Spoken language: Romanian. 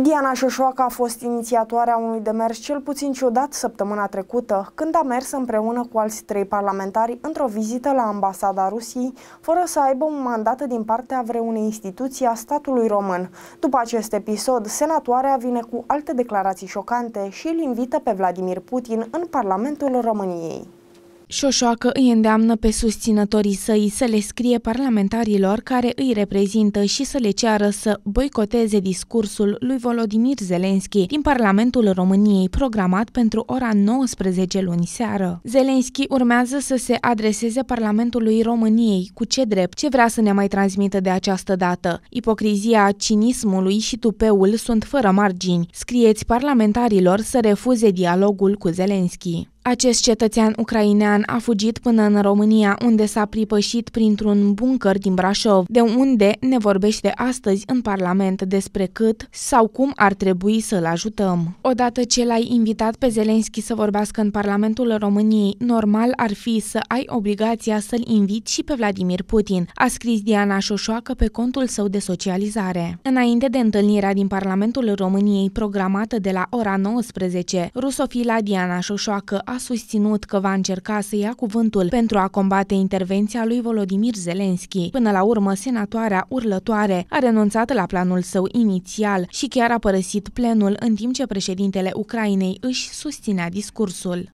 Diana Șoșoacă a fost inițiatoarea unui demers cel puțin ciudat săptămâna trecută, când a mers împreună cu alți trei parlamentari într-o vizită la ambasada Rusiei, fără să aibă un mandat din partea vreunei instituții a statului român. După acest episod, senatoarea vine cu alte declarații șocante și îl invită pe Vladimir Putin în Parlamentul României. Șoșoacă îi îndeamnă pe susținătorii săi să le scrie parlamentarilor care îi reprezintă și să le ceară să boicoteze discursul lui Volodimir Zelenski din Parlamentul României programat pentru ora 19 luni seară. Zelenski urmează să se adreseze Parlamentului României cu ce drept, ce vrea să ne mai transmită de această dată. Ipocrizia cinismului și tupeul sunt fără margini. Scrieți parlamentarilor să refuze dialogul cu Zelenski. Acest cetățean ucrainean a fugit până în România, unde s-a pripășit printr-un bunker din Brașov, de unde ne vorbește astăzi în Parlament despre cât sau cum ar trebui să-l ajutăm. Odată ce l-ai invitat pe Zelenski să vorbească în Parlamentul României, normal ar fi să ai obligația să-l invit și pe Vladimir Putin, a scris Diana Șoșoacă pe contul său de socializare. Înainte de întâlnirea din Parlamentul României programată de la ora 19, rusofila Diana Șoșoacă a susținut că va încerca să ia cuvântul pentru a combate intervenția lui Volodimir Zelenski. Până la urmă, senatoarea urlătoare a renunțat la planul său inițial și chiar a părăsit plenul în timp ce președintele Ucrainei își susținea discursul.